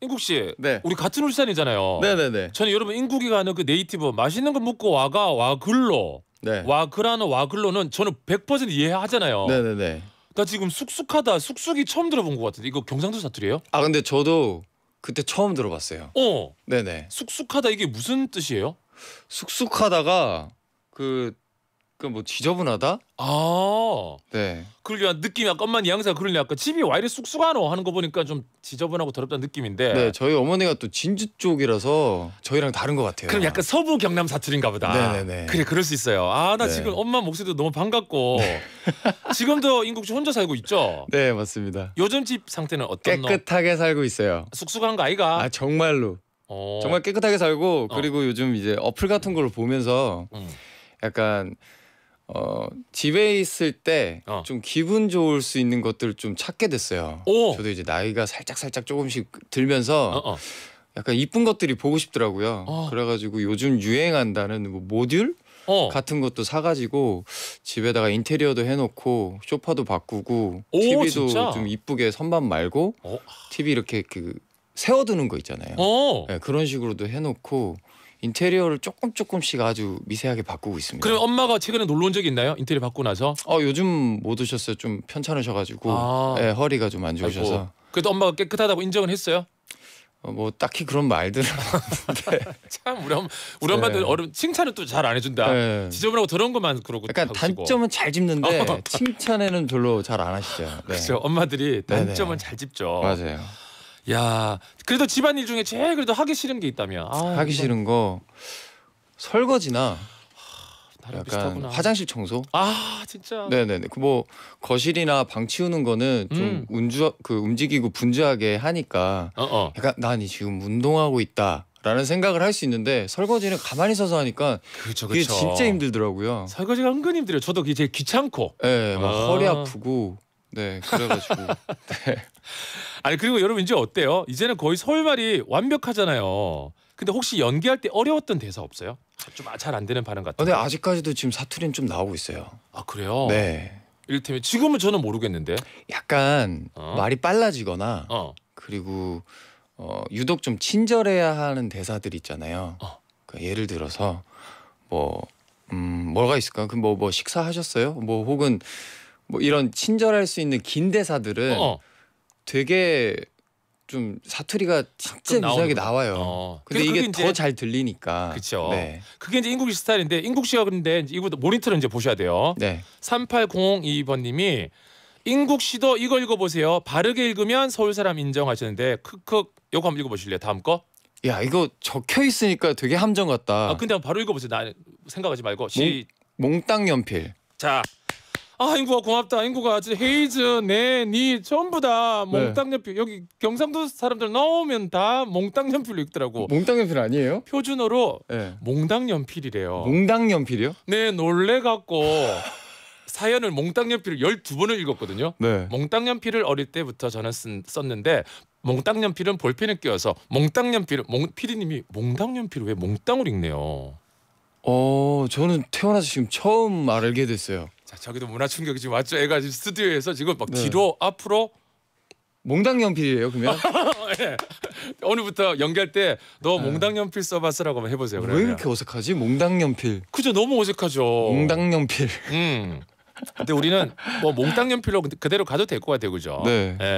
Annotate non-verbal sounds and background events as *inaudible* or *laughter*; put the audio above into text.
인국 씨, 네. 우리 같은 울산이잖아요. 네네네. 저는 여러분 인국이가 는그 네이티브 맛있는 거 먹고 와가 와글로 네. 와글하는 와글로는 저는 100% 이해하잖아요. 네네네. 나 그러니까 지금 쑥쑥하다 쑥쑥이 처음 들어본 것 같은데 이거 경상도 사투리예요? 아 근데 저도 그때 처음 들어봤어요. 어. 네네. 쑥쑥하다 이게 무슨 뜻이에요? 쑥쑥하다가 그 그뭐 지저분하다? 아 네. 그러려 느낌이 아까 엄마 니 그러려 아까 집이 와 이리 쑥쑥하노 하는 거 보니까 좀 지저분하고 더럽다는 느낌인데 네, 저희 어머니가 또 진주 쪽이라서 저희랑 다른 것 같아요. 그럼 약간 서부 경남 사투리인가 보다. 네네네. 그래 그럴 수 있어요. 아나 네. 지금 엄마 목소리도 너무 반갑고 네. *laughs* 지금도 인국 씨 혼자 살고 있죠? 네, 맞습니다. 요즘 집 상태는 어떤 깨끗하게 살고 있어요. 쑥쑥한 거 아이가? 아, 정말로. 어. 정말 깨끗하게 살고 어. 그리고 요즘 이제 어플 같은 걸 보면서 음. 약간 어 집에 있을 때 어. 좀 기분 좋을 수 있는 것들을 좀 찾게 됐어요. 오! 저도 이제 나이가 살짝 살짝 조금씩 들면서 어, 어. 약간 이쁜 것들이 보고 싶더라고요. 어. 그래가지고 요즘 유행한다는 뭐 모듈 어. 같은 것도 사가지고 집에다가 인테리어도 해놓고 소파도 바꾸고 오, TV도 진짜? 좀 이쁘게 선반 말고 어. TV 이렇게 그 세워두는 거 있잖아요. 어. 네, 그런 식으로도 해놓고 인테리어를 조금 조금씩 아주 미세하게 바꾸고 있습니다. 그럼 엄마가 최근에 놀러 온 적이 있나요? 인테리어 받고 나서? 어 요즘 못 오셨어요. 좀 편찮으셔가지고 아. 네, 허리가 좀 안 좋으셔서. 아이고. 그래도 엄마가 깨끗하다고 인정은 했어요? 어, 뭐 딱히 그런 말들은 *laughs* *laughs* 참 우리 엄 우리 엄마들 네. 어른 칭찬을 또잘 안 해준다. 네. 지저분하고 더러운 것만 그러고. 약간 단점은 잘 짚는데 *laughs* 어. 칭찬에는 별로 잘 안 하시죠. 네. 그렇죠. 엄마들이 네, 네. 단점은 잘 짚죠. 맞아요. 야, 그래도 집안일 중에 제일 그래도 하기 싫은 게 있다면. 아, 하기 이건... 싫은 거 설거지나 아, 약간 비슷하구나. 화장실 청소. 아 진짜. 네네네. 그 뭐 거실이나 방 치우는 거는 좀 음. 운주 그 움직이고 분주하게 하니까. 어 어. 약간 난 지금 운동하고 있다. 라는 생각을 할 수 있는데 설거지는 가만히 서서 하니까 그쵸, 그쵸. 그게 진짜 힘들더라고요. 설거지가 은근 힘들어요. 저도 이제 귀찮고. 네, 막 아. 허리 아프고. 네, 그래가지고. *laughs* 네. 아니 그리고 여러분 이제 어때요? 이제는 거의 서울말이 완벽하잖아요. 근데 혹시 연기할 때 어려웠던 대사 없어요? 좀 잘안 아, 되는 반응 같은. 데 거. 어, 네, 아직까지도 지금 사투리는 좀 나오고 있어요. 아 그래요? 네. 이를테면 지금은 저는 모르겠는데. 약간 어? 말이 빨라지거나 어. 그리고 어, 유독 좀 친절해야 하는 대사들 있잖아요. 어. 그러니까 예를 들어서 뭐 음, 뭐가 있을까? 그뭐뭐 뭐 식사하셨어요? 뭐 혹은 뭐 이런 친절할 수 있는 긴 대사들은. 어, 어. 되게 좀 사투리가 진짜 이상하게 나와요. 어. 근데 이게 더 잘 들리니까. 그렇죠. 네. 그게 이제 인국이 스타일인데 인국 씨가 근데 이거 모니터를 이제 보셔야 돼요. 네. 3802번님이 인국 씨도 이거 읽어보세요. 바르게 읽으면 서울 사람 인정하시는데 크크 요거 한번 읽어보실래요? 다음 거. 야 이거 적혀 있으니까 되게 함정 같다. 아 근데 바로 읽어보세요. 나 생각하지 말고 시 몽땅 연필. 자아 인구가 고맙다 인구가 진짜 헤이즈 네 니 전부 다 몽땅 연필 네. 여기 경상도 사람들 넣으면다 몽땅 연필로 읽더라고 몽땅 연필 아니에요? 표준어로 예. 네. 몽땅 연필이래요 몽땅 연필이요? 네 놀래갖고 사연을 몽땅 연필을 12번을 읽었거든요 네. 몽땅 연필을 어릴 때부터 저는 쓴, 썼는데 몽땅 연필은 볼펜을 끼워서 몽땅 연필을 몽, 피디님이 몽땅 연필을 왜 몽땅으로 읽네요 어 저는 태어나서 지금 처음 알게 됐어요 자기도 문화 충격이 지금 왔죠. 애가 지금 스튜디오에서 지금 막 네. 뒤로 앞으로 몽당 연필이에요 그러면? 네. *laughs* 오늘부터 연기할 때너 네. 몽당 연필 써봤어라고 해보세요. 그러면. 왜 이렇게 어색하지? 몽당 연필. 그죠 너무 어색하죠. 몽당 연필. 음. 근데 우리는 뭐 몽당 연필로 그대로 가도 될 것 같아요, 그죠? 네. 네.